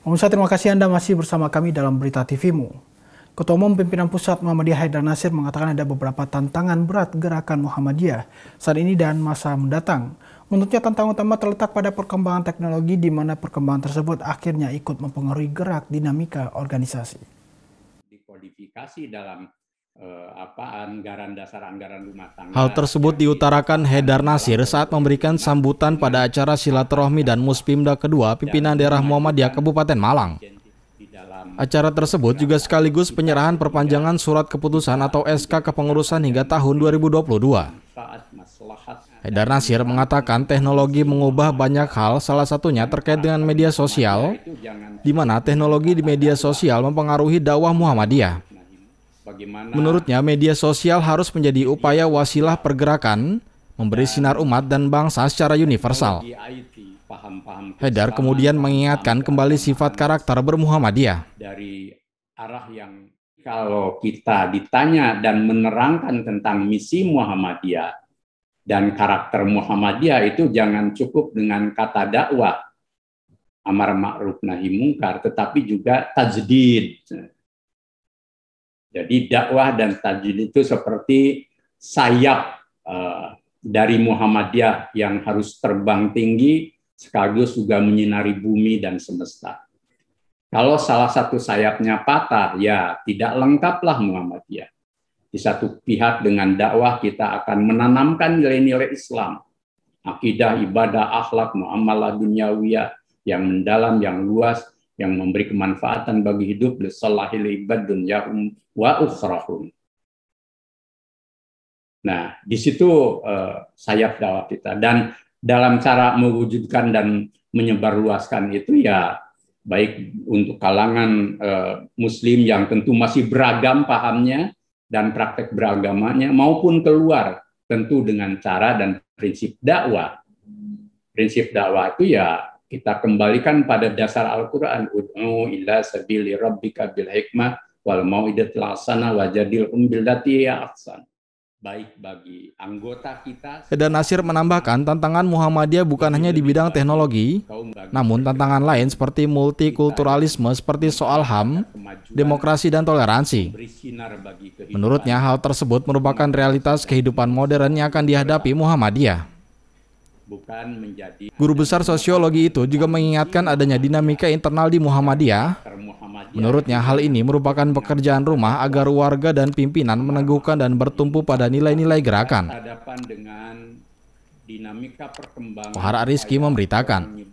Pemirsa terima kasih Anda masih bersama kami dalam Berita TVMU. Ketua Umum Pimpinan Pusat Muhammadiyah Haidar Nasir mengatakan ada beberapa tantangan berat gerakan Muhammadiyah saat ini dan masa mendatang. Menurutnya tantangan utama terletak pada perkembangan teknologi di mana perkembangan tersebut akhirnya ikut mempengaruhi gerak dinamika organisasi. Dikodifikasi dalam Eh, apa anggaran dasar anggaran rumah tangga. Hal tersebut diutarakan Hedar gitu Nasir saat memberikan sambutan pada iya. acara silaturahmi dan Muspimda kedua pimpinan daerah Muhammadiyah Kabupaten Malang. Acara tersebut juga sekaligus penyerahan perpanjangan surat keputusan atau SK kepengurusan hingga tahun 2022. Hedar Nasir mengatakan teknologi mengubah banyak hal, salah satunya terkait dengan media sosial, di mana teknologi di media sosial mempengaruhi dakwah Muhammadiyah. Bagaimana? Menurutnya, media sosial harus menjadi upaya wasilah pergerakan, memberi sinar umat dan bangsa secara universal. Hedar kemudian mengingatkan kembali sifat karakter bermuhammadiyah. Dari arah yang kalau kita ditanya dan menerangkan tentang misi Muhammadiyah dan karakter Muhammadiyah itu jangan cukup dengan kata dakwah amar ma'ruf nahi mungkar tetapi juga tajdid jadi dakwah dan tajwid itu seperti sayap eh, dari Muhammadiyah yang harus terbang tinggi sekaligus juga menyinari bumi dan semesta. Kalau salah satu sayapnya patah, ya tidak lengkaplah Muhammadiyah. Di satu pihak dengan dakwah kita akan menanamkan nilai-nilai Islam, akidah, ibadah, akhlak, muamalah, duniawiyah yang mendalam, yang luas, yang memberi kemanfaatan bagi hidup lisalahil ibad dunyahum wa ukhrahum. Nah, di situ uh, sayap dakwah kita dan dalam cara mewujudkan dan menyebarluaskan itu ya baik untuk kalangan uh, muslim yang tentu masih beragam pahamnya dan praktek beragamanya maupun keluar tentu dengan cara dan prinsip dakwah. Prinsip dakwah itu ya kita kembalikan pada dasar Al-Quran ud'u ila sabili rabbika bil hikmah wal wajadil ya ahsan baik bagi anggota kita. Dan Nasir menambahkan tantangan Muhammadiyah bukan hanya di bidang teknologi, namun tantangan lain seperti multikulturalisme seperti soal HAM, demokrasi dan toleransi. Menurutnya hal tersebut merupakan realitas kehidupan modern yang akan dihadapi Muhammadiyah bukan menjadi Guru besar sosiologi itu juga mengingatkan adanya dinamika internal di Muhammadiyah. Menurutnya hal ini merupakan pekerjaan rumah agar warga dan pimpinan meneguhkan dan bertumpu pada nilai-nilai gerakan. Pohara Ariski Rizki memberitakan,